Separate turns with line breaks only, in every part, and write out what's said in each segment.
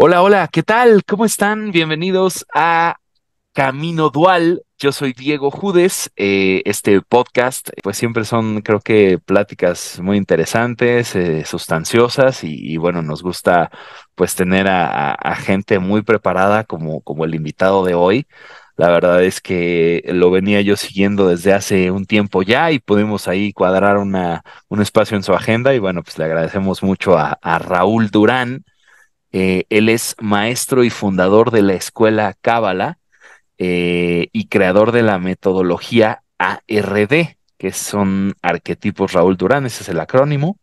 Hola, hola, ¿qué tal? ¿Cómo están? Bienvenidos a Camino Dual. Yo soy Diego Judes. Eh, este podcast, pues siempre son, creo que, pláticas muy interesantes, eh, sustanciosas y, bueno, nos gusta pues tener a, gente muy preparada como, como el invitado de hoy. La verdad es que lo venía yo siguiendo desde hace un tiempo ya y pudimos ahí cuadrar una, un espacio en su agenda y bueno, pues le agradecemos mucho a Raúl Durán eh, él es maestro y fundador de la escuela Cábala eh, y creador de la metodología ARD, que son arquetipos Raúl Durán, ese es el acrónimo.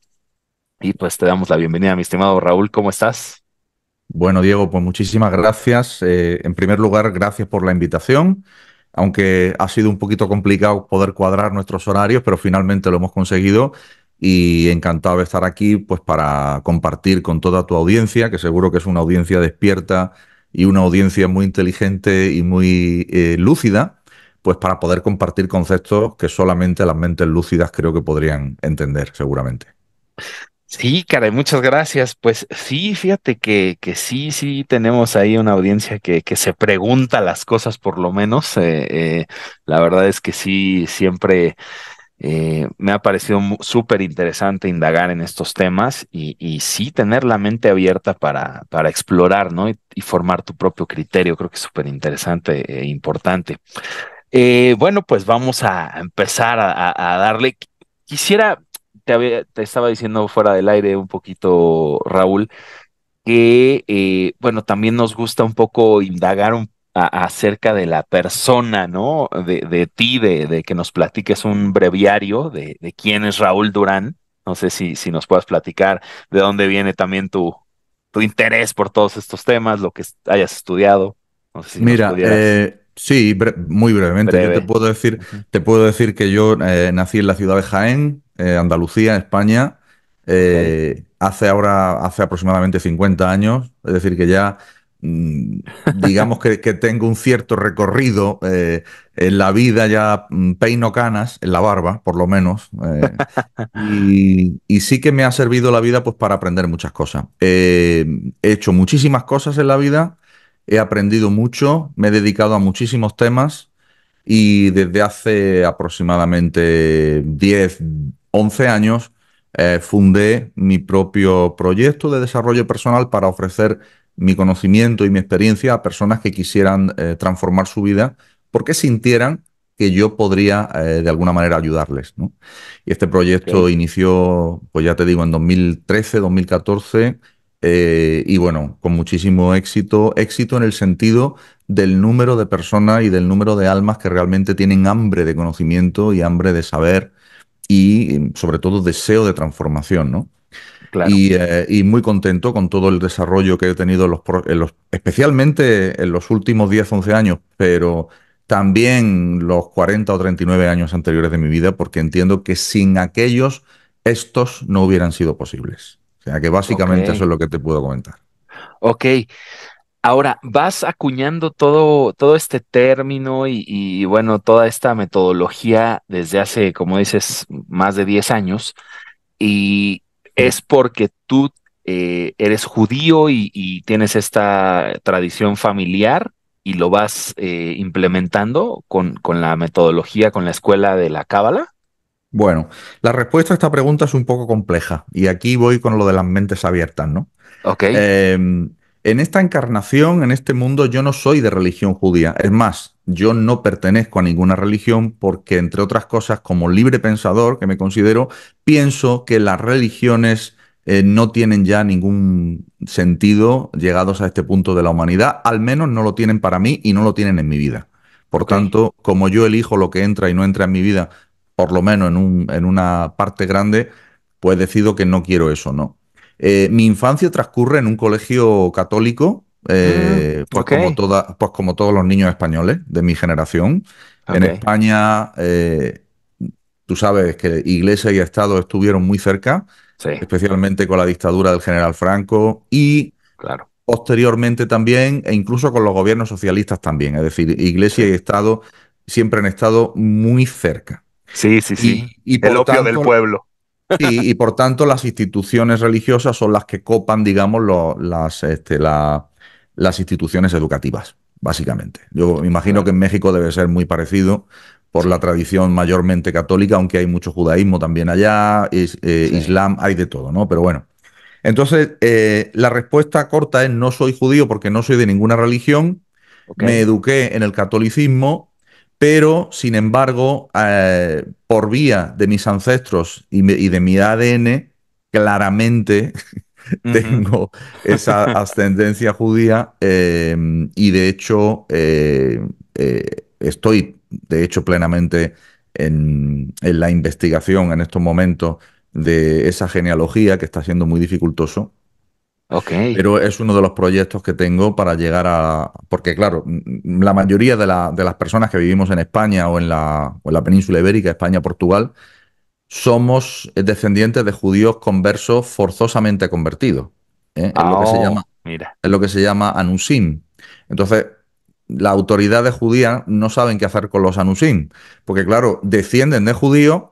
Y pues te damos la bienvenida, mi estimado Raúl, ¿cómo estás?
Bueno, Diego, pues muchísimas gracias. Eh, en primer lugar, gracias por la invitación, aunque ha sido un poquito complicado poder cuadrar nuestros horarios, pero finalmente lo hemos conseguido y encantado de estar aquí pues para compartir con toda tu audiencia, que seguro que es una audiencia despierta y una audiencia muy inteligente y muy eh, lúcida, pues para poder compartir conceptos que solamente las mentes lúcidas creo que podrían entender seguramente.
Sí, Karen, muchas gracias. Pues sí, fíjate que, sí, sí tenemos ahí una audiencia que, se pregunta las cosas por lo menos. Eh, eh, la verdad es que sí, siempre eh, me ha parecido súper interesante indagar en estos temas y, sí tener la mente abierta para, explorar ¿no? y, formar tu propio criterio. Creo que es súper interesante e importante. Eh, bueno, pues vamos a empezar a, darle. Quisiera, te, estaba diciendo fuera del aire un poquito, Raúl, que, eh, bueno, también nos gusta un poco indagar un acerca de la persona, ¿no? De, ti, de, que nos platiques un breviario de, de, quién es Raúl Durán. No sé si, si nos puedas platicar de dónde viene también tu, tu interés por todos estos temas, lo que hayas estudiado. No sé Mira, eh,
sí, muy brevemente. Yo te puedo decir, te puedo decir que yo eh, nací en la ciudad de Jaén, eh, Andalucía, España. Hace ahora, hace aproximadamente 50 años, es decir, que ya Mm, digamos que, tengo un cierto recorrido eh, en la vida, ya mm, peino canas, en la barba, por lo menos, eh, y, sí que me ha servido la vida pues, para aprender muchas cosas. Eh, he hecho muchísimas cosas en la vida, he aprendido mucho, me he dedicado a muchísimos temas y desde hace aproximadamente 10, 11 años fundé mi propio proyecto de desarrollo personal para ofrecer mi conocimiento y mi experiencia a personas que quisieran eh, transformar su vida porque sintieran que yo podría eh, de alguna manera ayudarles. Y este proyecto inició, pues ya te digo, en 2013, 2014, eh, y bueno, con muchísimo éxito, éxito en el sentido del número de personas y del número de almas que realmente tienen hambre de conocimiento y hambre de saber y sobre todo deseo de transformación, ¿no? Eh, y, muy contento con todo el desarrollo que he tenido, los, especialmente en los últimos 10, 11 años, pero también los 40 o 39 años anteriores de mi vida, porque entiendo que sin aquellos, estos no hubieran sido posibles. O sea que básicamente eso es lo que te puedo comentar.
Ok. Ahora, vas acuñando todo, todo este término y, bueno, toda esta metodología desde hace, como dices, más de 10 años. Y, es porque tú eh, eres judío y, tienes esta tradición familiar y lo vas eh, implementando con, la metodología, con la escuela de la cábala? Bueno, la respuesta
a esta pregunta es un poco compleja y aquí voy con lo de las mentes abiertas, ¿no? Ok. Em, en esta encarnación, en este mundo, yo no soy de religión judía. Es más, yo no pertenezco a ninguna religión porque, entre otras cosas, como libre pensador que me considero, pienso que las religiones eh, no tienen ya ningún sentido llegados a este punto de la humanidad, al menos no lo tienen para mí y no lo tienen en mi vida. Por tanto, como yo elijo lo que entra y no entra en mi vida, por lo menos en, una parte grande, pues decido que no quiero eso, ¿no? Eh, mi infancia transcurre en un colegio católico eh, pues, como toda, pues como todos los niños españoles de mi generación. En España, eh, tú sabes que Iglesia y Estado estuvieron muy cerca, especialmente con la dictadura del general Franco y posteriormente también, e incluso con los gobiernos socialistas también. Es decir, Iglesia y Estado siempre han estado muy cerca. Sí, sí, sí. Y, El opio tanto, del pueblo. Y, por tanto, las instituciones religiosas son las que copan, digamos, las, este, la, las instituciones educativas, básicamente. Yo me imagino que en México debe ser muy parecido por la tradición mayormente católica, aunque hay mucho judaísmo también allá, eh, islam, hay de todo, ¿no? Pero bueno. Entonces, eh, la respuesta corta es no soy judío porque no soy de ninguna religión, me eduqué en el catolicismo, pero sin embargo, eh, por vía de mis ancestros y, y de mi ADN, claramente tengo esa ascendencia judía em, y de hecho eh, eh, estoy de hecho plenamente en, la investigación en estos momentos de esa genealogía que está siendo muy dificultoso. Pero es uno de los proyectos que tengo para llegar a... Porque claro, la mayoría de, las personas que vivimos en España o en la, o en la península ibérica, España, Portugal, somos descendientes de judíos conversos forzosamente convertidos. ¿eh? Es, lo que se oh, llama, mira. es lo que se llama anusim. Entonces, las autoridades judía no saben qué hacer con los anusim, porque claro, descienden de judíos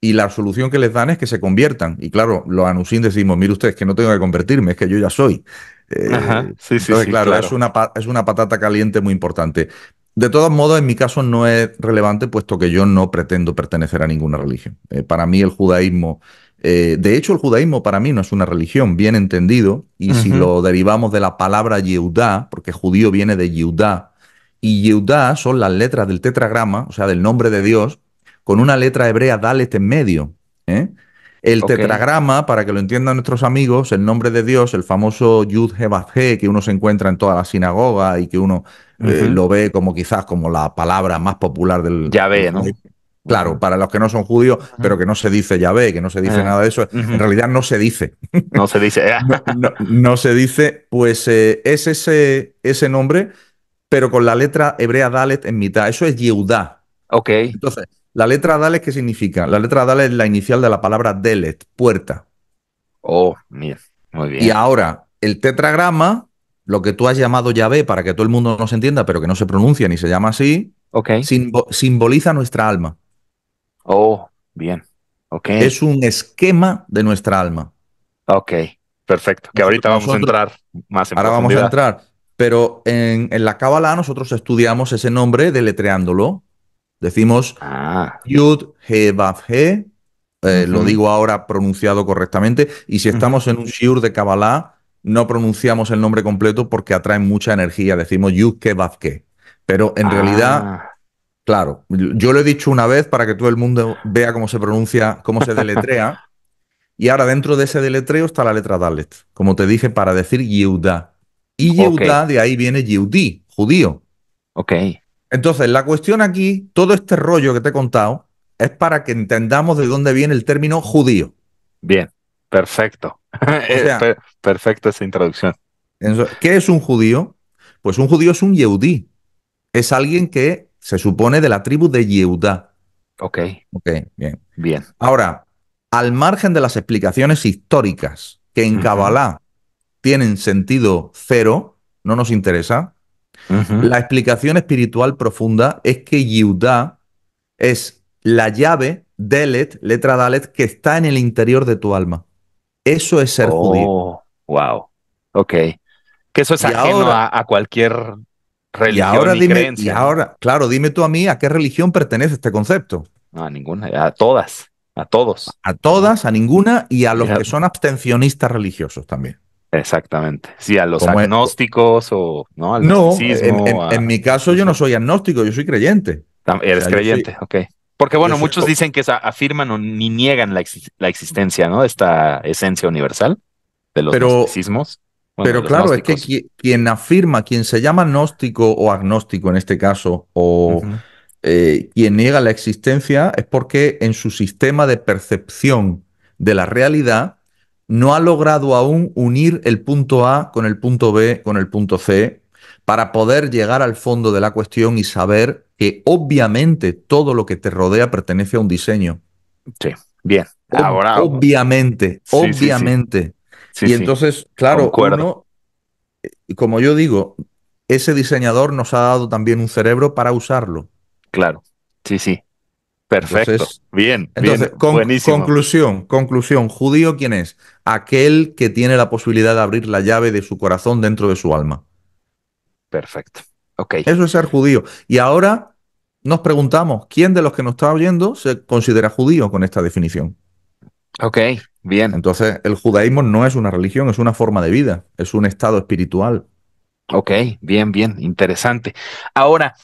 y la solución que les dan es que se conviertan. Y claro, los anusim decimos, mire usted, es que no tengo que convertirme, es que yo ya soy. Eh, sí, sí, sí, Es, una, es una patata caliente muy importante. De todos modos, en mi caso no es relevante, puesto que yo no pretendo pertenecer a ninguna religión. Eh, para mí el judaísmo, eh, de hecho el judaísmo para mí no es una religión, bien entendido, y si lo derivamos de la palabra Yehudá, porque judío viene de Yehudá, y Yehudá son las letras del tetragrama, o sea, del nombre de Dios, con una letra hebrea Dalet en medio. ¿eh? El tetragrama, para que lo entiendan nuestros amigos, el nombre de Dios, el famoso Yud he que uno se encuentra en toda la sinagoga y que uno eh, lo ve como quizás como la palabra más popular del... Ya ¿no? Claro, para los que no son judíos, pero que no se dice Yahvé, que no se dice eh, nada de eso, en realidad no se dice.
No se dice.
no, se dice, pues eh, es ese, ese, nombre, pero con la letra hebrea Dalet en mitad. Eso es Yehudá. Ok. Entonces, ¿la letra Dalet qué significa? La letra Dalet es la inicial de la palabra Delet, puerta. Oh, mierda. muy bien. Y ahora, el tetragrama lo que tú has llamado Yahvé, para que todo el mundo nos entienda, pero que no se pronuncia ni se llama así, simboliza nuestra alma. Oh, bien. Es un esquema de nuestra alma. Ok,
perfecto. Que ahorita vamos a entrar más en Ahora vamos a
entrar. Pero en, la Kabbalah nosotros estudiamos ese nombre deletreándolo. Decimos ah. Yud He He, eh, lo digo ahora pronunciado correctamente. Y si estamos en un shiur de Kabbalah, no pronunciamos el nombre completo porque atrae mucha energía. Decimos Yuske Vázquez. Pero en ah. realidad, claro, yo lo he dicho una vez para que todo el mundo vea cómo se pronuncia, cómo se deletrea. y ahora dentro de ese deletreo está la letra Dalet, como te dije, para decir Yehuda. Y Yehuda, de ahí viene Yehudi, judío. Ok. Entonces, la cuestión aquí, todo este rollo que te he contado, es para que entendamos de dónde viene el término judío.
Bien. Perfecto. Eh, perfecto esa introducción.
¿Qué es un judío? Pues un judío es un yeudí. Es alguien que se supone de la tribu de Yehudá. Ok. Ok, bien. Bien. Ahora, al margen de las explicaciones históricas que en Kabbalah tienen sentido cero, no nos interesa. La explicación espiritual profunda es que Yehudá es la llave, Delet, letra Dalet, que está en el interior de tu alma. Eso es ser judío. Oh, wow. Ok.
Que eso es ajeno a, cualquier religión. Y ahora, dime, creencia,
ahora, claro, dime tú a mí a qué religión pertenece este concepto. a ninguna, a todas, a todos. A todas, a ninguna y a los que son abstencionistas religiosos también.
Exactamente. Sí, a los agnósticos o no, no en,
mi caso yo no soy agnóstico, yo soy creyente.
Eres creyente, okay ok. Porque bueno, muchos dicen que afirman o ni niegan la, existencia, ¿no? Esta esencia universal de los pero, pero claro, es
que quien afirma, quien se llama gnóstico o agnóstico en este caso, o eh, quien niega la existencia, es porque en su sistema de percepción de la realidad no ha logrado aún unir el punto A con el punto B, con el punto C, para poder llegar al fondo de la cuestión y saber que obviamente todo lo que te rodea pertenece a un diseño. Sí, bien. Ahora, obviamente, obviamente. y entonces, claro, uno, eh, como yo digo, ese diseñador nos ha dado también un cerebro para usarlo.
Claro, sí, sí. Perfecto. bien. Entonces, con,
conclusión, conclusión. Judío, ¿quién es? Aquel que tiene la posibilidad de abrir la llave de su corazón dentro de su alma. Perfecto. Ok. Eso es ser judío. Y ahora nos preguntamos quién de los que nos está oyendo se considera judío con esta definición. Ok, bien. Entonces, el judaísmo no es una religión, es una forma de vida, es un estado espiritual.
Ok, bien, bien, interesante. Ahora,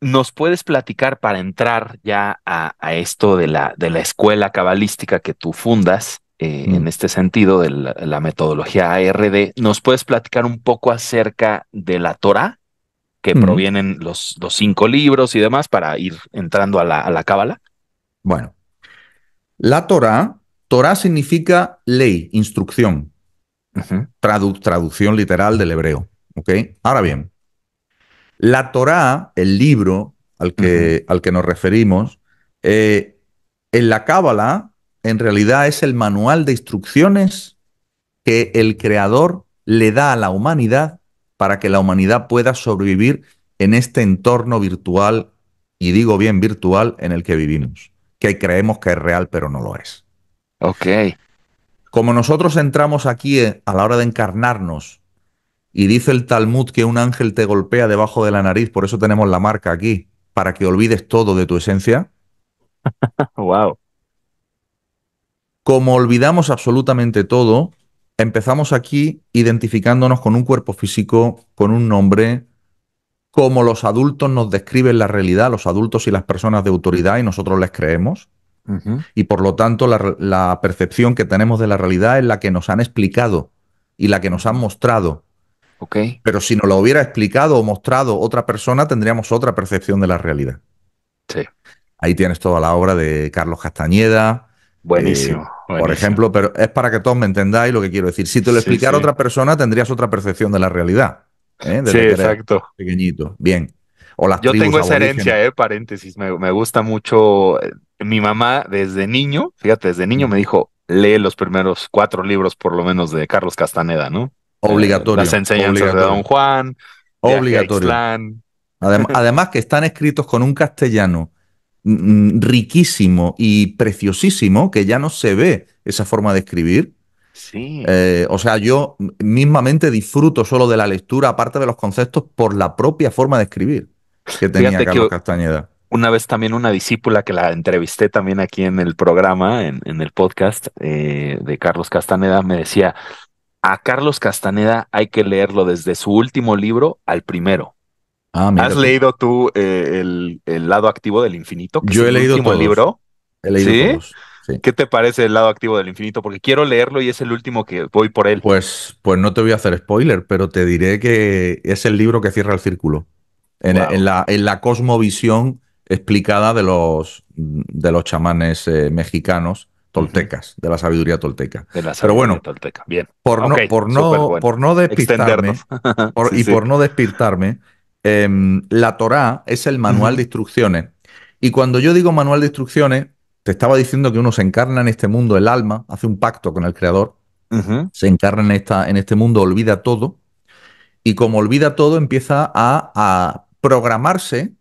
¿nos puedes platicar para entrar ya a, esto de la, de la escuela cabalística que tú fundas? Eh, en mm. este sentido de la, la, metodología ARD, ¿nos puedes platicar un poco acerca de la Torah? que provienen los, cinco libros y demás para ir entrando a la, a cábala. Bueno, la Torah,
Torah significa ley, instrucción, traducción literal del hebreo. ¿ok? Ahora bien, la Torah, el libro al que, al que nos referimos, eh, en la cábala, en realidad es el manual de instrucciones que el creador le da a la humanidad para que la humanidad pueda sobrevivir en este entorno virtual, y digo bien virtual, en el que vivimos, que creemos que es real, pero no lo es. Ok. Como nosotros entramos aquí eh, a la hora de encarnarnos, y dice el Talmud que un ángel te golpea debajo de la nariz, por eso tenemos la marca aquí, para que olvides todo de tu esencia. wow. Como olvidamos absolutamente todo, empezamos aquí identificándonos con un cuerpo físico, con un nombre, como los adultos nos describen la realidad, los adultos y las personas de autoridad, y nosotros les creemos. Y por lo tanto, la, percepción que tenemos de la realidad es la que nos han explicado y la que nos han mostrado. Okay. Pero si nos lo hubiera explicado o mostrado otra persona, tendríamos otra percepción de la realidad. Sí. Ahí tienes toda la obra de Carlos Castañeda. Buenísimo. Eh, por ejemplo, pero es para que todos me entendáis lo que quiero decir. Si te lo explicara otra persona, tendrías otra percepción de la realidad. ¿eh? sí, exacto. Pequeñito. Bien. Yo tengo esa herencia, eh,
paréntesis. Me, gusta mucho. Eh, mi mamá, desde niño, fíjate, desde niño me dijo: lee los primeros cuatro libros, por lo menos, de Carlos Castaneda, ¿no? Eh, obligatorio. las enseñanzas de Don Juan. Obligatorio.
además que están escritos con un castellano Mm, riquísimo y preciosísimo que ya no se ve esa forma de escribir. Sí. Eh, o sea, yo mismamente disfruto solo de la lectura, aparte de los conceptos, por la propia forma de escribir que tenía Carlos Castañeda
una vez también una discípula que la entrevisté también aquí en el programa, en, el podcast eh, de Carlos Castaneda, me decía, a Carlos Castaneda hay que leerlo desde su último libro al primero. Ah, ¿Has leído tú eh, el, lado activo del infinito? Yo he leído libro. ¿Sí? ¿Qué te parece el lado activo del infinito? Porque quiero leerlo y es el último que voy por él.
Pues, pues no te voy a hacer spoiler, pero te diré que es el libro que cierra el círculo. En, la, en la, cosmovisión explicada de los, de los chamanes eh, mexicanos toltecas, de la sabiduría tolteca. pero bueno, Bien. Por, no, por, no, por no despistarme
y por
no despistarme, Em, la Torá es el manual de instrucciones. Y cuando yo digo manual de instrucciones, te estaba diciendo que uno se encarna en este mundo, el alma, hace un pacto con el Creador, se encarna en, esta, en este mundo, olvida todo, y como olvida todo, empieza a, programarse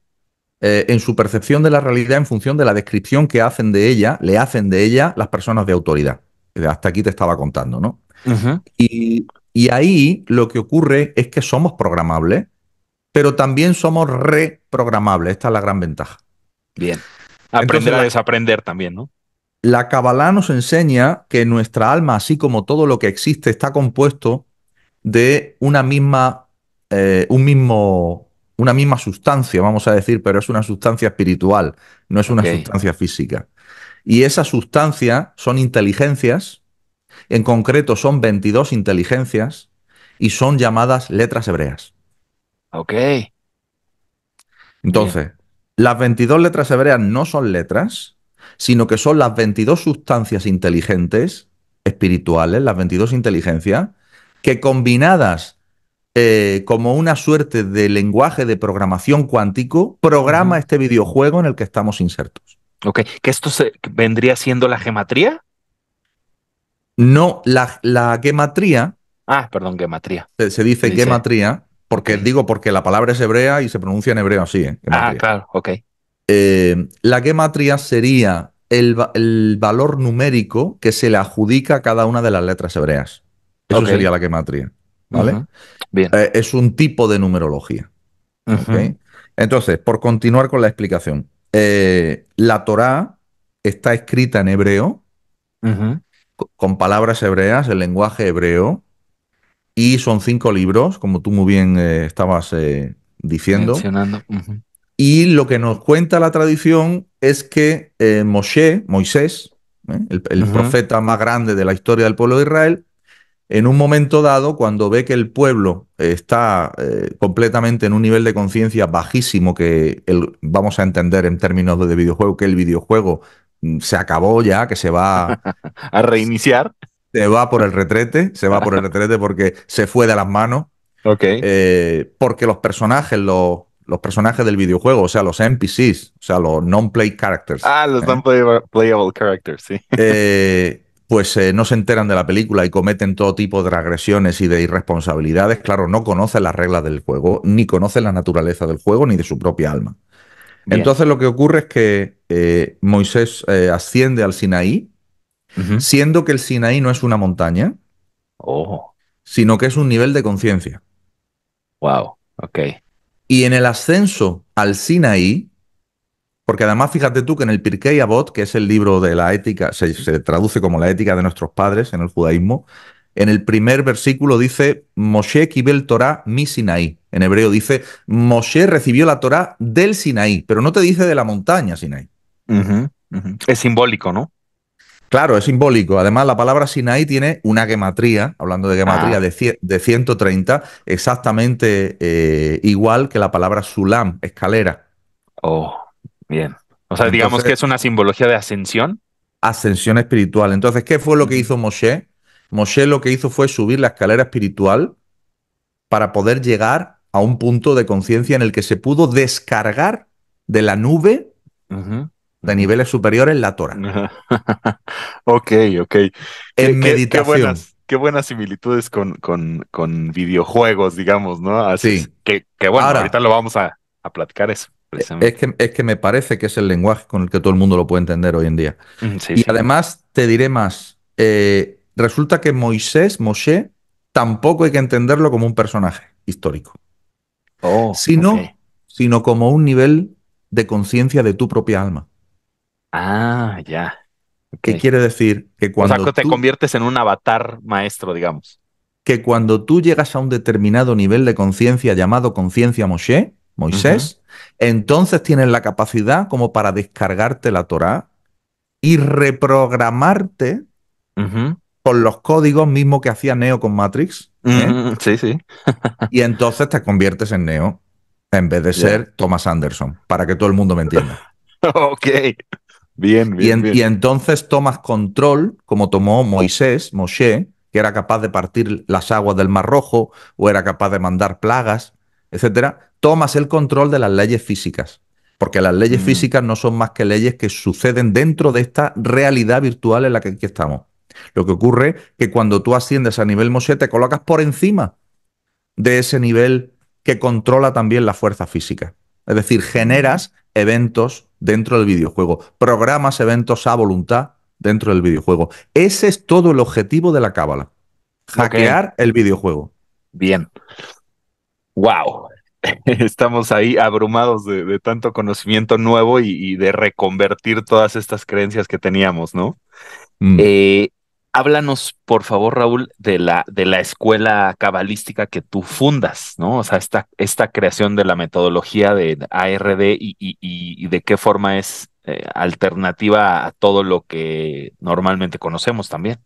eh, en su percepción de la realidad en función de la descripción que hacen de ella, le hacen de ella las personas de autoridad. Eh, hasta aquí te estaba contando, ¿no? y ahí lo que ocurre es que somos programables pero también somos reprogramables. Esta es la gran ventaja.
Bien. Aprender a desaprender también, ¿no?
La Kabbalah nos enseña que nuestra alma, así como todo lo que existe, está compuesto de una misma, eh, un mismo, una misma sustancia, vamos a decir, pero es una sustancia espiritual, no es una sustancia física. Y esa sustancia son inteligencias, en concreto son 22 inteligencias, y son llamadas letras hebreas. Ok. Entonces, las 22 letras hebreas no son letras, sino que son las 22 sustancias inteligentes, espirituales, las 22 inteligencias, que combinadas eh, como una suerte de lenguaje de programación cuántico, programa este videojuego en el que estamos insertos. Ok, ¿que esto se, vendría siendo la gematría? No, la, la gematría. Ah,
perdón, gematría.
Se, dice, dice gematría porque digo, porque la palabra es hebrea y se pronuncia en hebreo así. Ah, claro, ok. Eh, la gematria sería el, valor numérico que se le adjudica a cada una de las letras hebreas. Eso sería la gematria. ¿Vale? Eh, es un tipo de numerología. Entonces, por continuar con la explicación, eh, la Torá está escrita en hebreo, con palabras hebreas, el lenguaje hebreo, y son cinco libros, como tú muy bien eh, estabas eh, diciendo. Y lo que nos cuenta la tradición es que eh, Moshe, Moisés, el, profeta más grande de la historia del pueblo de Israel, en un momento dado, cuando ve que el pueblo está completamente en un nivel de conciencia bajísimo, que vamos a entender en términos de videojuego, que el videojuego mm, se acabó ya, que se va a reiniciar se va por el retrete, se va por el retrete porque se fue de las manos. Eh, porque los personajes, los, los personajes del videojuego, o sea, los NPCs, o sea, los non-play characters. Ah, los
¿eh? non-playable characters, sí.
Eh, pues no se enteran de la película y cometen todo tipo de agresiones y de irresponsabilidades. Claro, no conocen las reglas del juego, ni conocen la naturaleza del juego, ni de su propia alma. Entonces lo que ocurre es que Moisés asciende al Sinaí siendo que el Sinaí no es una montaña, sino que es un nivel de conciencia. Wow, ok. Y en el ascenso al Sinaí, porque además fíjate tú que en el Pirkei Avot, que es el libro de la ética, se, traduce como la ética de nuestros padres en el judaísmo, en el primer versículo dice Moshe kibel Torah mi Sinaí. En hebreo dice Moshe recibió la Torah del Sinaí, pero no te dice de la montaña Sinaí.
Es simbólico, ¿no?
Claro, es simbólico. Además, la palabra Sinaí tiene una gematría, hablando de ah. gematría, de, 130, exactamente eh, igual que la palabra Sulam, escalera. Oh, bien. O sea, digamos que es
una simbología de ascensión.
Ascensión espiritual. Entonces, ¿qué fue lo que hizo Moshe? Moshe lo que hizo fue subir la escalera espiritual para poder llegar a un punto de conciencia en el que se pudo descargar de la nube de niveles superiores la Torah.
ok, ok. En ¿Qué, meditación. Qué buenas, similitudes con, con, con, videojuegos, digamos, ¿no? Así que, bueno, ahorita lo vamos a, platicar eso. Es
que, es que me parece que es el lenguaje con el que todo el mundo lo puede entender hoy en día.
Mm, y además
te diré más, eh, resulta que Moisés, Moshe, tampoco hay que entenderlo como un personaje histórico, oh, sino, sino como un nivel de conciencia de tu propia alma.
Ah, ya.
¿Qué quiere decir? Que cuando o sea,
te conviertes en un avatar maestro, digamos.
Que cuando tú llegas a un determinado nivel de conciencia llamado conciencia Moshe, Moisés, entonces tienes la capacidad como para descargarte la Torá y reprogramarte con los códigos mismo que hacía Neo con Matrix. ¿eh?
Mm, sí, sí.
y entonces te conviertes en Neo en vez de ser Thomas Anderson, para que todo el mundo me entienda. ok. Bien, bien, y, entonces tomas control, como tomó Moisés, Moshe, que era capaz de partir las aguas del Mar Rojo o era capaz de mandar plagas, etcétera, tomas el control de las leyes físicas. Porque las leyes mm. físicas no son más que leyes que suceden dentro de esta realidad virtual en la que aquí estamos. Lo que ocurre es que cuando tú asciendes a nivel Moshe, te colocas por encima de ese nivel que controla también la fuerza física. Es decir, generas mm. eventos dentro del videojuego, programas eventos a voluntad dentro del videojuego. Ese es todo el objetivo de la cábala.
Hackear el videojuego. Bien. Wow. Estamos ahí abrumados de, tanto conocimiento nuevo y, de reconvertir todas estas creencias que teníamos, ¿no? Mm. Eh, háblanos, por favor, Raúl, de la, de la escuela cabalística que tú fundas, ¿no? O sea, esta, esta creación de la metodología de ARD y, de qué forma es eh, alternativa a todo lo que normalmente conocemos también.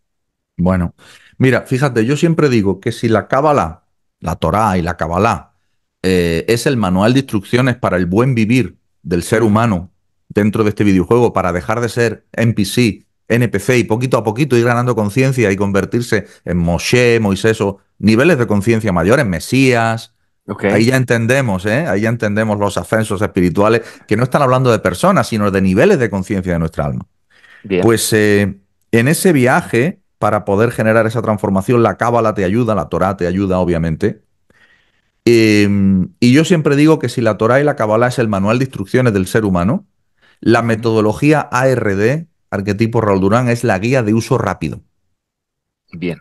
Bueno, mira, fíjate, yo siempre digo que si la cábala, la Torá y la cábala eh, es el manual de instrucciones para el buen vivir del ser humano dentro de este videojuego, para dejar de ser NPC NPC y poquito a poquito ir ganando conciencia y convertirse en Moshe, Moisés o niveles de conciencia mayores, Mesías. Ahí ya entendemos, ¿eh? ahí ya entendemos los ascensos espirituales que no están hablando de personas, sino de niveles de conciencia de nuestra alma. Pues eh, en ese viaje, para poder generar esa transformación, la cábala te ayuda, la Torah te ayuda, obviamente. Em, y yo siempre digo que si la Torah y la cábala es el manual de instrucciones del ser humano, la metodología ARD arquetipo Raúl Durán es la guía de uso rápido. Bien.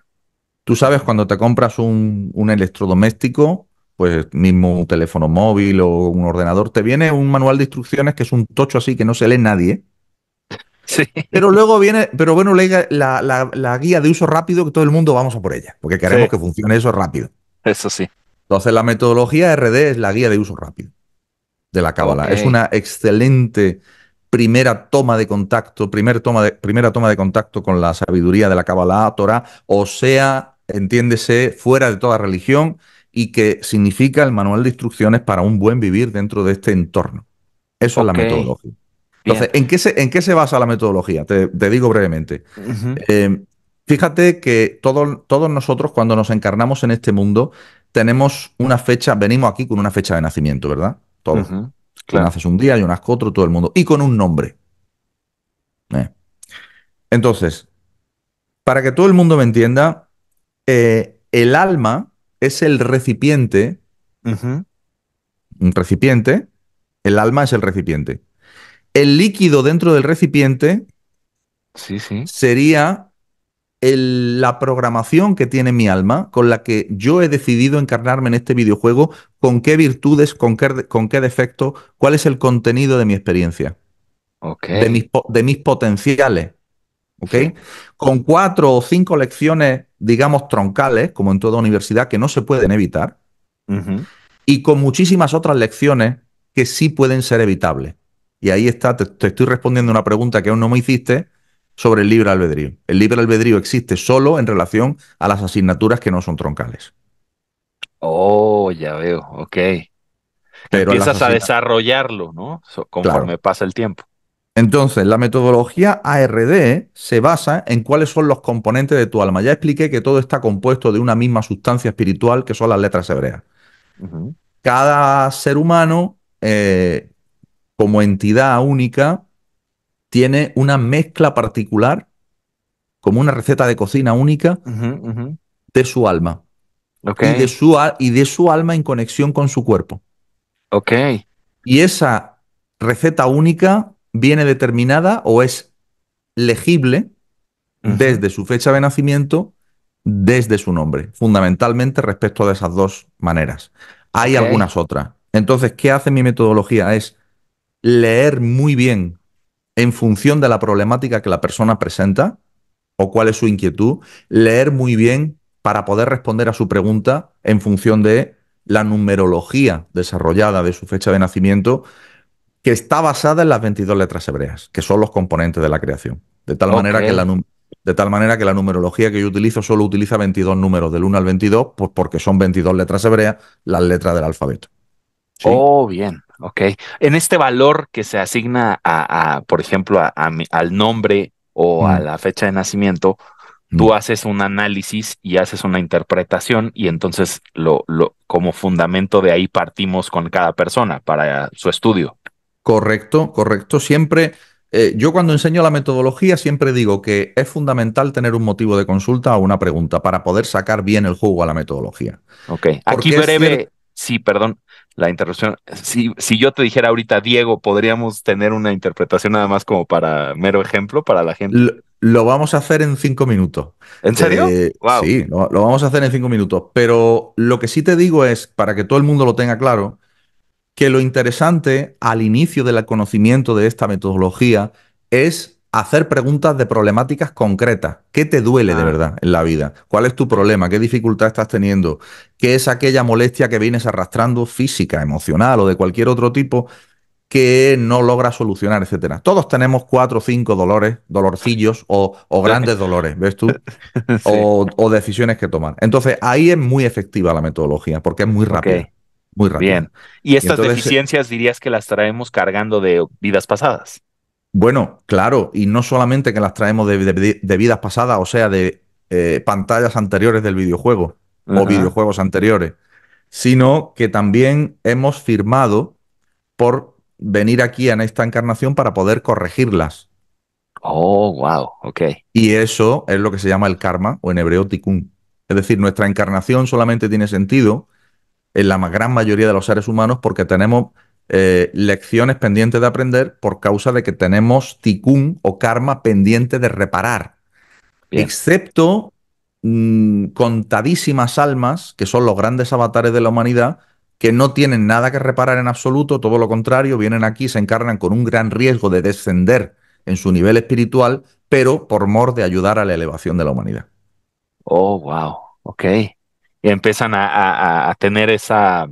Tú sabes, cuando te compras un, electrodoméstico, pues mismo un teléfono móvil o un ordenador, te viene un manual de instrucciones que es un tocho así que no se lee nadie. Sí. Pero luego viene, pero bueno, la, la, guía de uso rápido que todo el mundo vamos a por ella, porque queremos que funcione eso rápido. Eso sí. Entonces la metodología RD es la guía de uso rápido de la cábala. Es una excelente primera toma de contacto, primer toma de, primera toma de contacto con la sabiduría de la Kabbalah, Torah, o sea, entiéndese, fuera de toda religión y que significa el manual de instrucciones para un buen vivir dentro de este entorno. Eso es la metodología. Entonces, ¿en qué, se, ¿en qué, se, basa la metodología? Te, digo brevemente. Eh, fíjate que todos nosotros cuando nos encarnamos en este mundo tenemos una fecha, venimos aquí con una fecha de nacimiento, ¿verdad? Todos. Claro. Naces un día, yo nazco otro, todo el mundo. Y con un nombre. Eh. Entonces, para que todo el mundo me entienda, eh, el alma es el recipiente. Un recipiente. El alma es el recipiente. El líquido dentro del recipiente sí, sí. sería la programación que tiene mi alma, con la que yo he decidido encarnarme en este videojuego, con qué virtudes, con qué, con qué defectos, cuál es el contenido de mi experiencia. De, mis, potenciales. Con cuatro o cinco lecciones, digamos, troncales, como en toda universidad, que no se pueden evitar, y con muchísimas otras lecciones que sí pueden ser evitables. Y ahí está, te, estoy respondiendo una pregunta que aún no me hiciste, sobre el libre albedrío. El libre albedrío existe solo en relación a las asignaturas que no son troncales.
Oh, ya veo, ok. Empiezas a desarrollarlo, ¿no? conforme pasa el tiempo.
Entonces, la metodología ARD se basa en cuáles son los componentes de tu alma. Ya expliqué que todo está compuesto de una misma sustancia espiritual que son las letras hebreas. Cada ser humano, eh, como entidad única, tiene una mezcla particular, como una receta de cocina única,
de
su alma. Y, de su, y de su alma en conexión con su cuerpo. Y esa receta única viene determinada o es legible desde su fecha de nacimiento, desde su nombre, fundamentalmente respecto de esas dos maneras. Hay algunas otras. Entonces, ¿qué hace mi metodología? Es leer muy bien en función de la problemática que la persona presenta o cuál es su inquietud, leer muy bien para poder responder a su pregunta en función de la numerología desarrollada de su fecha de nacimiento, que está basada en las 22 letras hebreas, que son los componentes de la creación. De tal, manera, que la de tal manera que la numerología que yo utilizo solo utiliza 22 números, del 1 al 22, pues porque son 22 letras hebreas, las letras del alfabeto.
Oh, bien. ¿ok? En este valor que se asigna a, por ejemplo, a, al nombre o a la fecha de nacimiento, tú haces un análisis y haces una interpretación y entonces lo, lo, como fundamento de ahí partimos con cada persona para su estudio. Correcto,
correcto. Siempre, eh, yo cuando enseño la metodología siempre digo que es fundamental tener un motivo de consulta o una pregunta para poder sacar bien el jugo a la metodología.
Ok, aquí breve sí, perdón, la interrupción. Si, si yo te dijera ahorita, Diego, podríamos tener una interpretación nada más como para mero ejemplo para la gente.
Lo, vamos a hacer en cinco minutos. ¿En serio? Eh, sí, lo, vamos a hacer en cinco minutos. Pero lo que sí te digo es, para que todo el mundo lo tenga claro, que lo interesante al inicio del conocimiento de esta metodología es hacer preguntas de problemáticas concretas. ¿Qué te duele de ah. verdad en la vida? ¿Cuál es tu problema? ¿Qué dificultad estás teniendo? ¿Qué es aquella molestia que vienes arrastrando física, emocional o de cualquier otro tipo que no logra solucionar, etcétera? Todos tenemos cuatro o cinco dolores, dolorcillos o, grandes dolores, ¿ves tú? o, decisiones que tomar. Entonces, ahí es muy efectiva la metodología porque es muy rápida. Muy rápida. Bien. ¿Y estas eh, deficiencias
dirías que las traemos cargando de vidas pasadas?
Bueno, claro, y no solamente que las traemos de, vidas pasadas, o sea, de eh, pantallas anteriores del videojuego o videojuegos anteriores, sino que también hemos firmado por venir aquí en esta encarnación para poder corregirlas. Oh, wow, ok. Y eso es lo que se llama el karma o en hebreo tikkun. Es decir, nuestra encarnación solamente tiene sentido en la gran mayoría de los seres humanos porque tenemos eh, lecciones pendientes de aprender por causa de que tenemos tikkun o karma pendiente de reparar. Excepto mm, contadísimas almas, que son los grandes avatares de la humanidad, que no tienen nada que reparar en absoluto, todo lo contrario, vienen aquí, se encarnan con un gran riesgo de descender en su nivel espiritual, pero por mor de ayudar a la elevación de la humanidad.
Oh, wow, ok. Y empiezan a, a tener esa,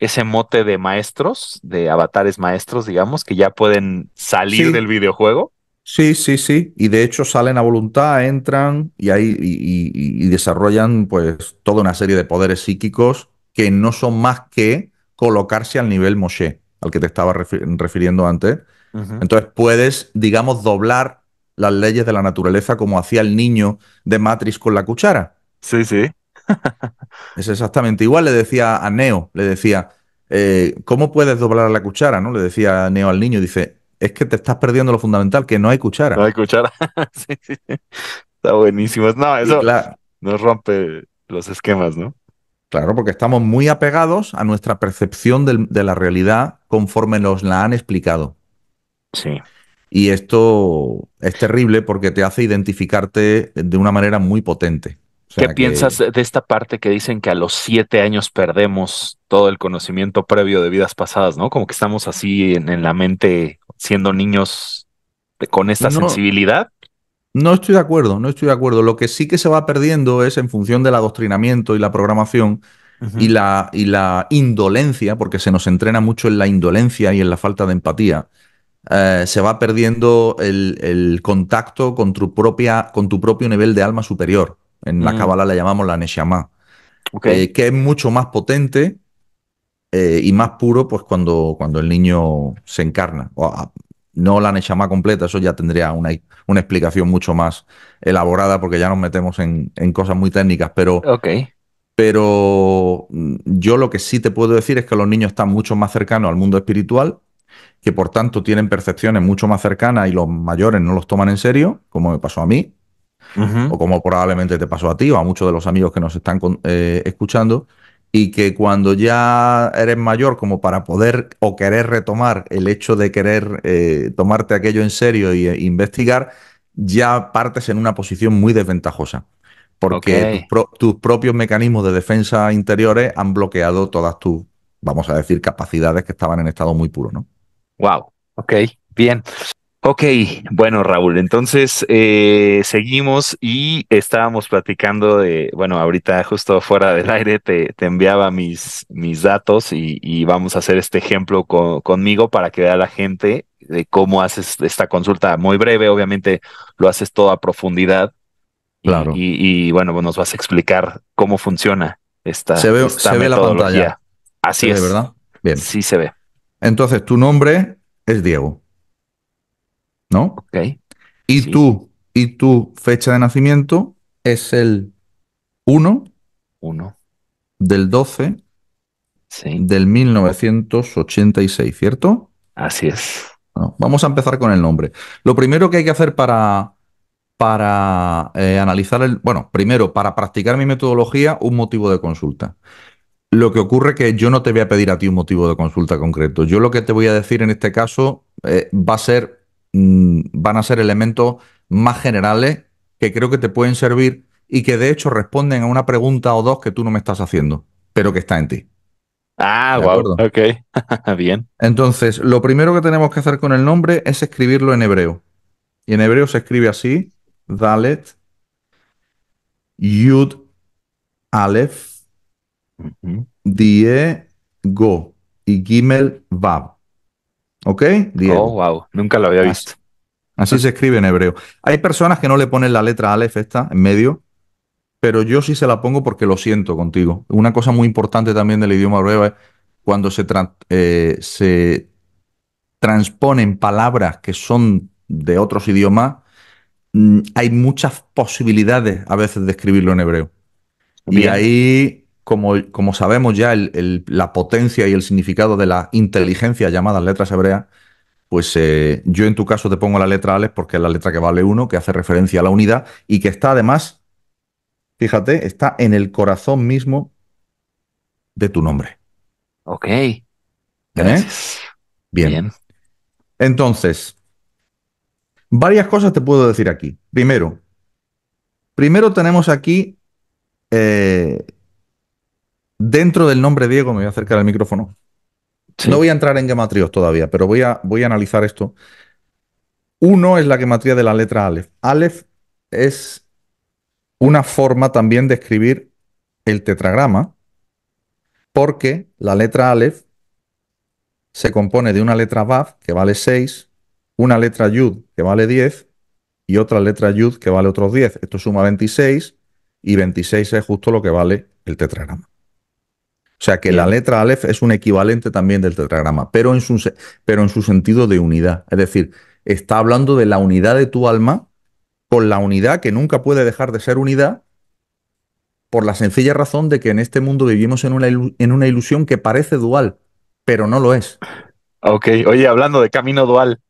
ese mote de maestros, de avatares maestros, digamos, que ya pueden salir del videojuego.
Sí, sí, sí. Y de hecho salen a voluntad, entran y, ahí, y, desarrollan pues toda una serie de poderes psíquicos que no son más que colocarse al nivel Moshe, al que te estaba refiriendo antes. Entonces puedes, digamos, doblar las leyes de la naturaleza como hacía el niño de Matrix con la cuchara. Sí, sí es exactamente igual. Le decía a Neo, le decía, eh, ¿cómo puedes doblar la cuchara? ¿no? Le decía Neo al niño, dice, es que te estás perdiendo lo fundamental, que no hay cuchara. No hay cuchara.
sí, Está buenísimo. No, eso nos rompe los esquemas, ¿no?
Claro, porque estamos muy apegados a nuestra percepción de la realidad conforme nos la han explicado. Sí. Y esto es terrible porque te hace identificarte de una manera muy potente. ¿Qué piensas
de esta parte que dicen que a los siete años perdemos todo el conocimiento previo de vidas pasadas, ¿no? Como que estamos así en, la mente siendo niños con esta sensibilidad.
No estoy de acuerdo, no estoy de acuerdo. Lo que sí que se va perdiendo es en función del adoctrinamiento y la programación, y, la, indolencia, porque se nos entrena mucho en la indolencia y en la falta de empatía, eh, se va perdiendo el, el contacto con tu, propia, con tu propio nivel de alma superior. En la mm. Kabbalah la llamamos la Neshama. Eh, que es mucho más potente eh, y más puro pues cuando, cuando el niño se encarna. O, ah, no la Neshama completa, eso ya tendría una, explicación mucho más elaborada porque ya nos metemos en, cosas muy técnicas, pero, pero mm, yo lo que sí te puedo decir es que los niños están mucho más cercanos al mundo espiritual, que por tanto tienen percepciones mucho más cercanas y los mayores no los toman en serio, como me pasó a mí, o como probablemente te pasó a ti o a muchos de los amigos que nos están eh, escuchando, y que cuando ya eres mayor como para poder o querer retomar el hecho de querer eh, tomarte aquello en serio e investigar, ya partes en una posición muy desventajosa. Porque tus, propios mecanismos de defensa interiores han bloqueado todas tus, vamos a decir, capacidades que estaban en estado muy puro, ¿no?
Wow, ok, bien. Ok, bueno Raúl, entonces eh, seguimos y estábamos platicando de, bueno, ahorita justo fuera del aire te, enviaba mis, mis datos y, vamos a hacer este ejemplo conmigo para que vea la gente de cómo haces esta consulta muy breve, obviamente lo haces todo a profundidad. Claro. Y, bueno, nos vas a explicar cómo funciona esta. Se ve, se ve la pantalla. Así es. ¿verdad? Bien. Sí se ve. Entonces, tu nombre es Diego.
¿no? Ok. Y tú, y tu fecha de nacimiento es el 1, del 12 sí. del 1986, ¿cierto? Así es. vamos a empezar con el nombre. Lo primero que hay que hacer para, para eh, analizar el... Bueno, primero, para practicar mi metodología, un motivo de consulta. Lo que ocurre que yo no te voy a pedir a ti un motivo de consulta concreto. Yo lo que te voy a decir en este caso eh, va a ser Mm, van a ser elementos más generales que creo que te pueden servir y que de hecho responden a una pregunta o dos que tú no me estás haciendo, pero que está en
ti. Ah, wow. Ok, bien.
Entonces, lo primero que tenemos que hacer con el nombre es escribirlo en hebreo. Y en hebreo se escribe así: Dalet, Yud, Aleph, Diego y Gimel, Vav. ¿Ok? Oh, wow, nunca lo había visto. Así, se escribe en hebreo. Hay personas que no le ponen la letra Aleph esta en medio, pero yo sí se la pongo porque lo siento contigo. Una cosa muy importante también del idioma hebreo es cuando se, eh, transponen palabras que son de otros idiomas, mm, hay muchas posibilidades a veces de escribirlo en hebreo. Y ahí como, sabemos ya la potencia y el significado de la inteligencia llamada letras hebreas, pues eh, yo en tu caso te pongo la letra Alex porque es la letra que vale uno, que hace referencia a la unidad y que está además, fíjate, está en el corazón mismo de tu nombre. Ok. ¿Eh? Bien. Bien. Entonces, varias cosas te puedo decir aquí. Primero, primero tenemos aquí eh, dentro del nombre Diego, me voy a acercar al micrófono. No voy a entrar en gematrios todavía, pero voy a, voy a analizar esto. Uno es la gematría de la letra Aleph. Aleph es una forma también de escribir el tetragrama, porque la letra Aleph se compone de una letra Vav, que vale 6, una letra Yud, que vale 10, y otra letra Yud, que vale otros 10. Esto suma 26, y 26 es justo lo que vale el tetragrama. O sea que la letra Aleph es un equivalente también del tetragrama, pero en, su, sentido de unidad. Es decir, está hablando de la unidad de tu alma con la unidad que nunca puede dejar de ser unidad por la sencilla razón de que en este mundo vivimos en una, ilusión que parece dual, pero no lo es.
Ok, oye, hablando de camino dual.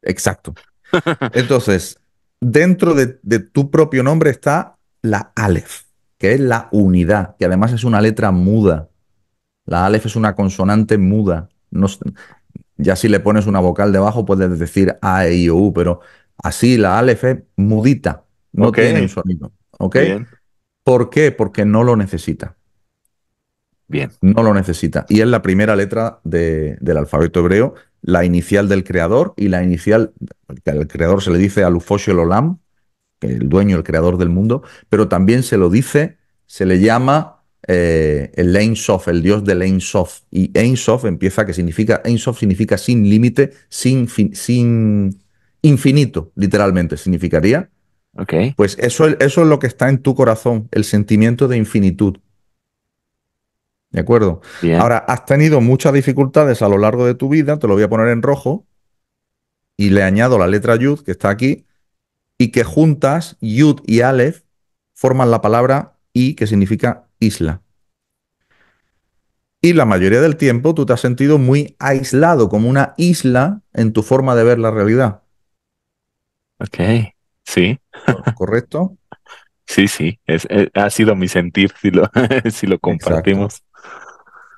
Exacto. Entonces, dentro de, de tu propio nombre está la Aleph es la unidad, que además es una letra muda. La alef es una consonante muda. No, ya si le pones una vocal debajo puedes decir A, e, I o U, pero así la alef es mudita, no tiene un sonido. ¿Ok? ¿Por qué? Porque no lo necesita. Bien. No lo necesita. Y es la primera letra del alfabeto hebreo, la inicial del creador y la inicial, que al creador se le dice el Olam, el dueño, el creador del mundo, pero también se lo dice, se le llama eh, el Ein Sof, el dios del Ein Sof. Y Ein Sof empieza, que significa, Ein significa sin límite, sin, sin infinito, literalmente significaría. Ok. Pues eso, eso es lo que está en tu corazón, el sentimiento de infinitud. ¿De acuerdo? Ahora, has tenido muchas dificultades a lo largo de tu vida, te lo voy a poner en rojo, y le añado la letra Yud, que está aquí, y que juntas, Yud y Aleph, forman la palabra I, que significa isla. Y la mayoría del tiempo tú te has sentido muy aislado, como una isla en tu forma de ver la realidad.
Ok, sí. ¿Correcto? sí, sí, eh, ha sido mi sentir si lo, compartimos.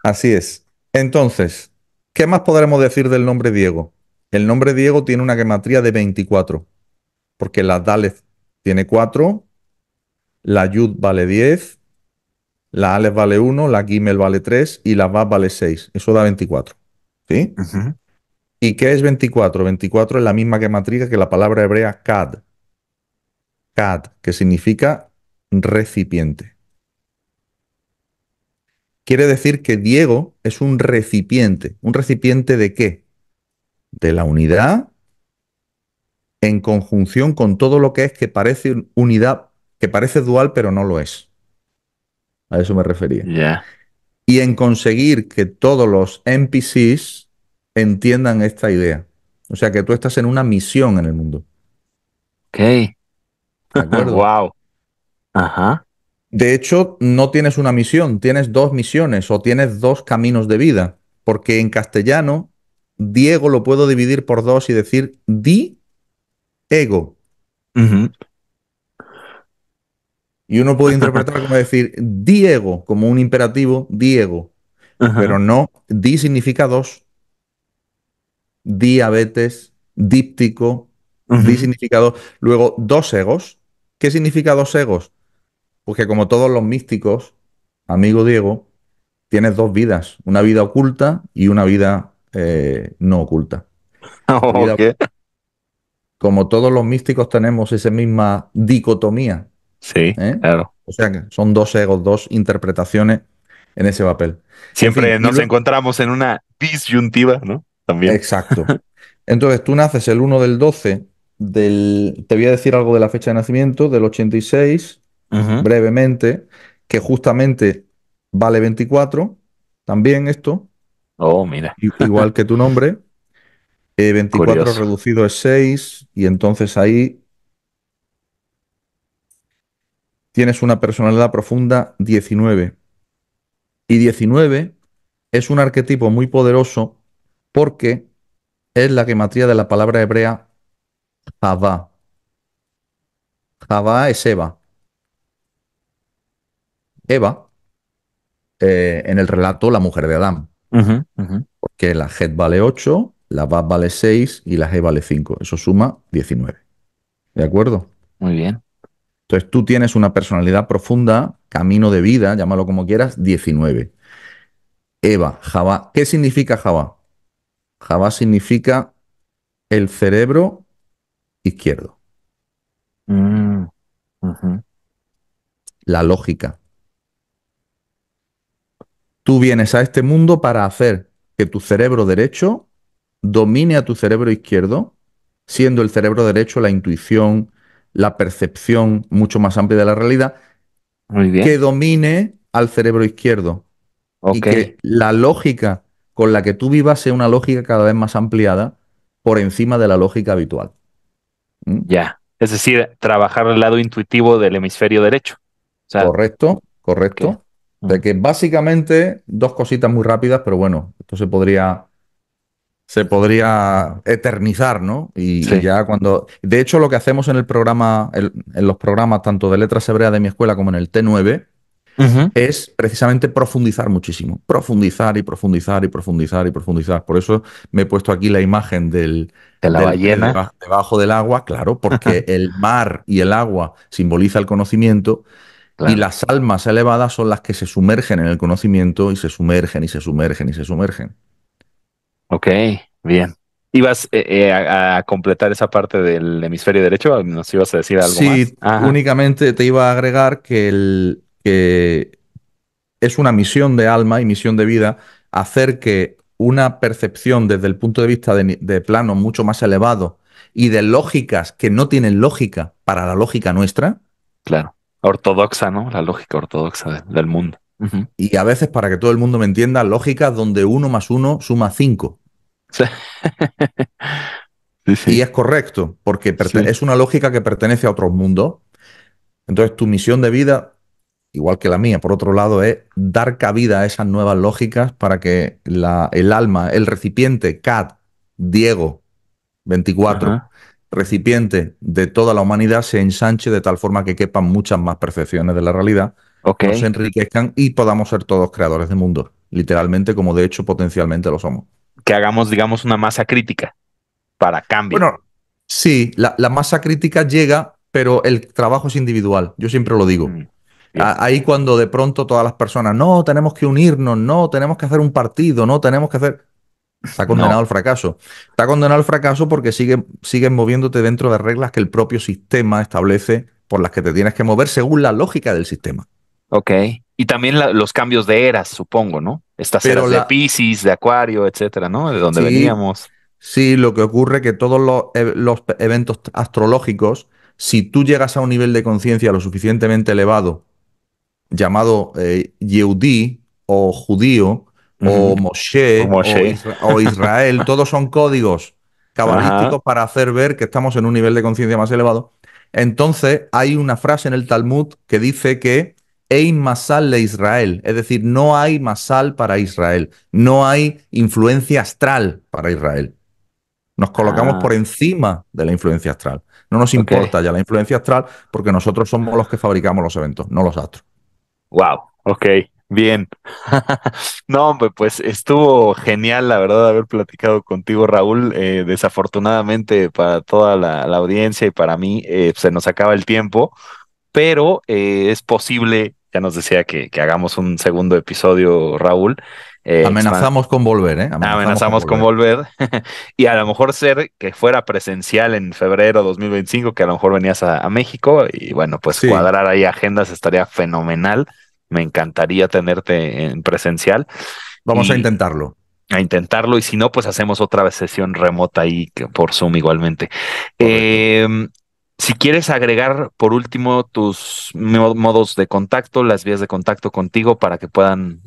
Así es. Entonces, ¿qué más podremos decir del nombre Diego? El nombre Diego tiene una gematría de 24 porque la Dalet tiene 4, la Yud vale 10, la Aleph vale 1, la Gimel vale 3 y la Vav vale 6. Eso da 24. ¿Sí? ¿Y qué es 24? 24 es la misma que matriz que la palabra hebrea kad. Kad, que significa recipiente. Quiere decir que Diego es un recipiente. ¿Un recipiente de qué? De la unidad en conjunción con todo lo que es que parece unidad, que parece dual, pero no lo es. A eso me refería. Y en conseguir que todos los NPCs entiendan esta idea. O sea, que tú estás en una misión en el mundo.
Ok. wow.
Ajá. De hecho, no tienes una misión, tienes dos misiones o tienes dos caminos de vida. Porque en castellano, Diego lo puedo dividir por dos y decir di ego. Y uno puede interpretar como decir Diego, como un imperativo, Diego. Pero no, di significa dos. Diabetes, díptico, di Luego, dos egos. ¿Qué significa dos egos? Porque pues como todos los místicos, amigo Diego, tienes dos vidas, una vida oculta y una vida eh, no oculta. como todos los místicos tenemos esa misma dicotomía. Sí, ¿eh? claro. O sea que son dos egos, dos interpretaciones en ese papel.
Siempre nos encontramos en una disyuntiva, ¿no?
También. Exacto. Entonces tú naces el 1 del 12 del... Te voy a decir algo de la fecha de nacimiento, del 86, brevemente, que justamente vale 24, también esto. Oh, mira. Igual que tu nombre. 24 eh, reducido es 6 y entonces ahí tienes una personalidad profunda 19. Y 19 es un arquetipo muy poderoso porque es la gematría de la palabra hebrea Javá. Javá es Eva. Eva, eh, en el relato, la mujer de Adán. Porque la jet vale 8, la va vale 6 y la G vale 5. Eso suma 19. ¿De acuerdo? Muy bien. Entonces tú tienes una personalidad profunda, camino de vida, llámalo como quieras, 19. Eva, Java. ¿Qué significa Java? Java significa el cerebro izquierdo. Mm, la lógica. Tú vienes a este mundo para hacer que tu cerebro derecho domine a tu cerebro izquierdo, siendo el cerebro derecho la intuición, la percepción mucho más amplia de la realidad, que domine al cerebro izquierdo. Y que la lógica con la que tú vivas sea una lógica cada vez más ampliada por encima de la lógica habitual.
¿Mm? Ya, es decir, trabajar el lado intuitivo del hemisferio derecho. correcto, correcto.
De que básicamente, dos cositas muy rápidas, pero bueno, esto se podría se podría eternizar, ¿no? Y, ya cuando... De hecho, lo que hacemos en el programa, en los programas tanto de letras hebreas de mi escuela como en el T9, es precisamente profundizar muchísimo. Profundizar y profundizar y profundizar y profundizar. Por eso me he puesto aquí la imagen del... De la ballena. Debajo, del agua, claro, porque el mar y el agua simboliza el conocimiento. Y las almas elevadas son las que se sumergen en el conocimiento y se sumergen y se sumergen y se sumergen.
Ok, bien. ¿Ibas eh, eh, a, completar esa parte del hemisferio derecho? ¿Nos ibas a decir algo sí, más?
únicamente te iba a agregar que, el, es una misión de alma y misión de vida hacer que una percepción desde el punto de vista de, de plano mucho más elevado y de lógicas que no tienen lógica para la lógica nuestra.
Claro, ortodoxa, ¿no? La lógica ortodoxa del mundo.
Y a veces, para que todo el mundo me entienda, lógicas donde uno más uno suma cinco. Y es correcto, porque es una lógica que pertenece a otros mundos. Entonces, tu misión de vida, igual que la mía, por otro lado, es dar cabida a esas nuevas lógicas para que el alma, el recipiente, Cat, Diego, 24, recipiente de toda la humanidad, se ensanche de tal forma que quepan muchas más percepciones de la realidad nos enriquezcan y podamos ser todos creadores de mundo, literalmente como de hecho potencialmente lo somos.
Que hagamos, digamos, una masa crítica
para cambio. Bueno, sí, la, masa crítica llega, pero el trabajo es individual, yo siempre lo digo. Mm, ahí cuando de pronto todas las personas, no, tenemos que unirnos, no, tenemos que hacer un partido, no, tenemos que hacer... Está condenado al fracaso. Está condenado al fracaso porque sigues moviéndote dentro de reglas que el propio sistema establece por las que te tienes que mover según la lógica del sistema. Ok.
Y también los cambios de eras, supongo, ¿no? Estas eras de Pisces, de Acuario, etcétera, ¿no? De donde veníamos.
Sí, lo que ocurre es que todos los, e, eventos astrológicos, si tú llegas a un nivel de conciencia lo suficientemente elevado, llamado eh, o judío, o Moshe, o, Israel, todos son códigos cabalísticos para hacer ver que estamos en un nivel de conciencia más elevado. Entonces, hay una frase en el Talmud que dice que Ein Masal de Israel, es decir, no hay Masal para Israel, no hay influencia astral para Israel. Nos colocamos ah. por encima de la influencia astral. No nos importa ya la influencia astral porque nosotros somos los que fabricamos los eventos, no los astros.
Wow, ok, bien. no, hombre, pues estuvo genial, la verdad, haber platicado contigo, Raúl. Eh, desafortunadamente para toda la, audiencia y para mí eh, se nos acaba el tiempo pero eh, es posible ya nos decía que, que hagamos un segundo episodio, Raúl. Eh, amenazamos
con volver, ¿eh? Ah, amenazamos, con
volver. y a lo mejor ser que fuera presencial en febrero 2025, que a lo mejor venías a, México y bueno, pues cuadrar ahí agendas estaría fenomenal. Me encantaría tenerte en presencial. Vamos a intentarlo. A intentarlo y si no, pues hacemos otra sesión remota ahí por Zoom igualmente. Eh, si quieres agregar por último tus modos de contacto, las vías de contacto contigo para que puedan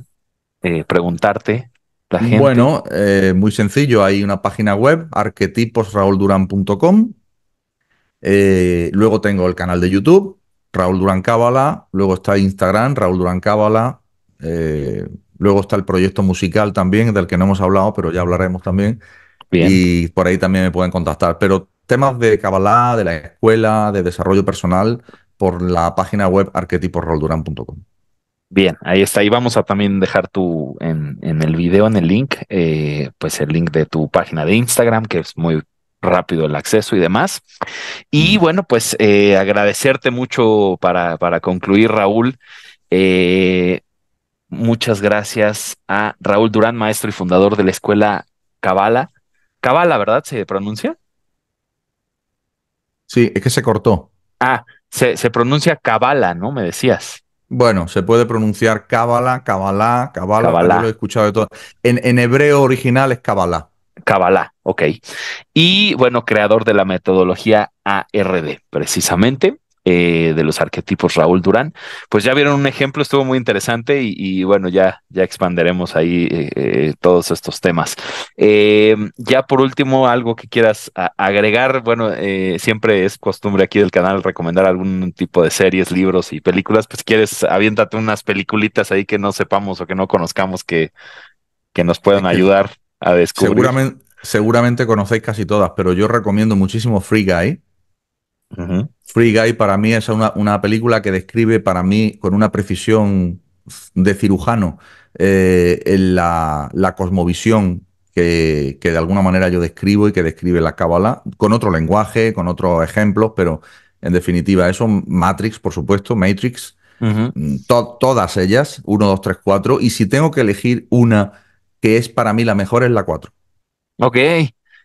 eh, preguntarte
la gente. Bueno, eh, muy sencillo. Hay una página web, arquetiposraulduran.com. Eh, luego tengo el canal de YouTube, Raúl Durán Cábala. Luego está Instagram, Raúl Durán Cábala. luego está el proyecto musical también, del que no hemos hablado, pero ya hablaremos también. Y por ahí también me pueden contactar. Pero temas de Kabbalah, de la escuela, de desarrollo personal, por la página web arquetiporolduran.com.
Bien, ahí está. Y vamos a también dejar tu en, el video, en el link, eh, pues el link de tu página de Instagram, que es muy rápido el acceso y demás. Y bueno, pues eh, agradecerte mucho para, para concluir, Raúl. Eh, muchas gracias a Raúl Durán, maestro y fundador de la Escuela Cabala. Cabala, ¿verdad? ¿Se pronuncia?
Sí, es que se cortó.
Ah, se, pronuncia Cabala, ¿no? Me decías.
Bueno, se puede
pronunciar Cabala,
Cabala, Cabala, lo he escuchado de todo. En, en
hebreo original es Cabala. Cabala, ok. Y bueno, creador de la metodología ARD, precisamente. Eh, de los arquetipos Raúl Durán. Pues ya vieron un ejemplo, estuvo muy interesante y, bueno, ya, ya expanderemos ahí eh, eh, todos estos temas. ya por último, algo que quieras agregar, bueno, siempre es costumbre aquí del canal recomendar algún tipo de series, libros y películas, pues quieres, aviéntate unas peliculitas ahí que no sepamos o que no conozcamos que, que nos puedan ayudar a descubrir. Seguramente,
seguramente conocéis casi todas, pero yo recomiendo muchísimo Free Guy Free Guy para mí es una, película que describe para mí con una precisión de cirujano en eh, la, cosmovisión que, de alguna manera yo describo y que describe la cábala, con otro lenguaje, con otros ejemplos, pero en definitiva, eso, Matrix, por supuesto, Matrix, mm, todas ellas, 1, 2, 3, 4, y si tengo que elegir una que es para mí la mejor, es la 4.
Ok.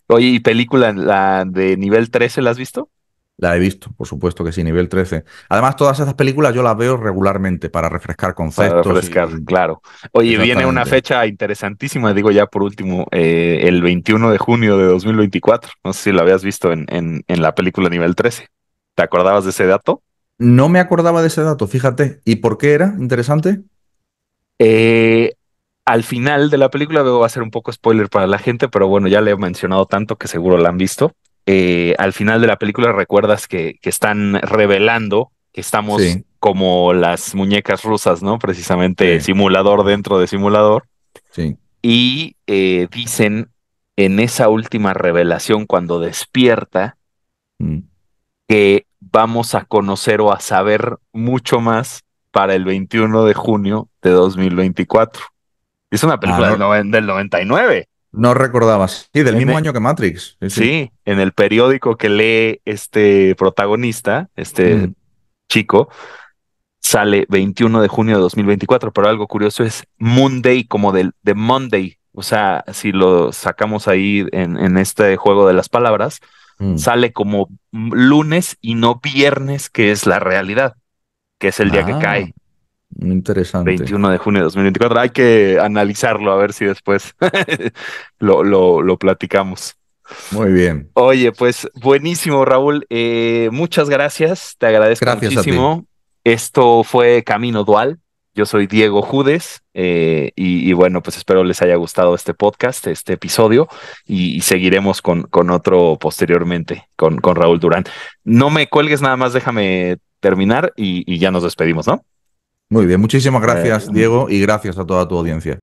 Oye, ¿y película
la de nivel 13 la has visto? La he visto, por supuesto que sí, nivel 13. Además, todas esas
películas yo las veo regularmente para refrescar conceptos. refrescar, claro. Oye, viene una fecha interesantísima, digo ya por último, eh, el 21 de junio de 2024. No sé si la habías visto en, en, la película nivel 13. ¿Te acordabas de ese dato?
No me acordaba de ese dato, fíjate. ¿Y por qué era interesante?
Eh, al final de la película, veo, va a ser un poco spoiler para la gente, pero bueno, ya le he mencionado tanto que seguro la han visto. Eh, al final de la película recuerdas que, que están revelando que estamos como las muñecas rusas, ¿no? Precisamente simulador dentro de simulador. Sí. Y eh, dicen en esa última revelación, cuando despierta, mm. que vamos a conocer o a saber mucho más para el 21 de junio de 2024. Es una película ah. del, del 99. No recordabas Sí, del mismo e- año que Matrix. Sí, en el periódico que lee este protagonista, este chico, sale 21 de junio de 2024, pero algo curioso es Monday como del de Monday. O sea, si lo sacamos ahí en, este juego de las palabras, mm. sale como lunes y no viernes, que es la realidad, que es el día que ah. cae interesante. 21 de junio de 2024. Hay que analizarlo a ver si después lo, lo, platicamos. Muy bien. Oye, pues buenísimo, Raúl. Eh, muchas gracias. Te agradezco muchísimo. Esto fue Camino Dual. Yo soy Diego Judes eh, y, bueno, pues espero les haya gustado este podcast, este episodio y, seguiremos con, con, otro posteriormente con, con, Raúl Durán. No me cuelgues nada más, déjame terminar y ya nos despedimos, ¿no?
Muy bien, muchísimas pues, gracias, mm.
Diego, y gracias a toda tu audiencia.